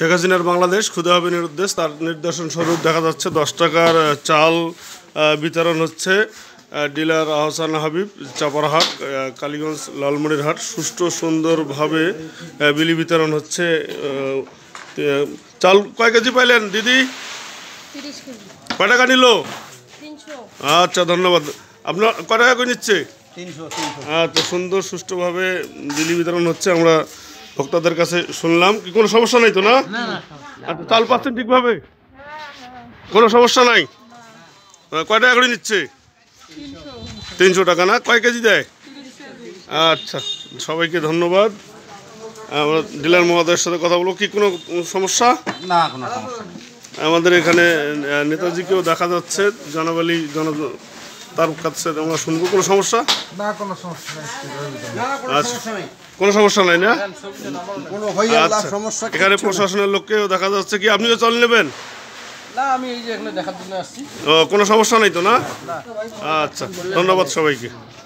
শেখ হাসিনার বাংলাদেশ ক্ষুদা হবে নিরুদ্দেশ তার নির্দেশন স্বরূপ দেখা যাচ্ছে দশ টাকার চাল বিতরণ হচ্ছে ডিলার আহসান হাবিব চাপারহাট কালীগঞ্জ লালমনিরহাট হাট সুষ্ঠু সুন্দরভাবে বিলি বিতরণ হচ্ছে চাল কয় কেজি পাইলেন দিদি কয় টাকা নিল আচ্ছা ধন্যবাদ আপনার কয় টাকা করে নিচ্ছে আচ্ছা সুন্দর সুষ্ঠুভাবে বিলি বিতরণ হচ্ছে আমরা ভক্তাদের কাছে শুনলাম কি কোনো সমস্যা নাই তো না আচ্ছা চাল পাচ্ছেন ঠিকভাবে কোনো সমস্যা নাই কয় টাকা করে নিচ্ছে তিনশো টাকা না কয় কেজি দেয় আচ্ছা সবাইকে ধন্যবাদ আমরা ডিলার মহোদয়ের সাথে কথা বলবো কি কোনো সমস্যা না কোনো আমাদের এখানে নেতাজিকেও দেখা যাচ্ছে জনবালী জন তার কাছে আমরা শুনবো কোনো সমস্যা না কোনো সমস্যা নেই আচ্ছা। কোনো সমস্যা নাই না আচ্ছা। এখানে প্রশাসনের লোককেও দেখা যাচ্ছে কি আপনিও চল নেবেন কোনো সমস্যা নেই তো না আচ্ছা ধন্যবাদ সবাইকে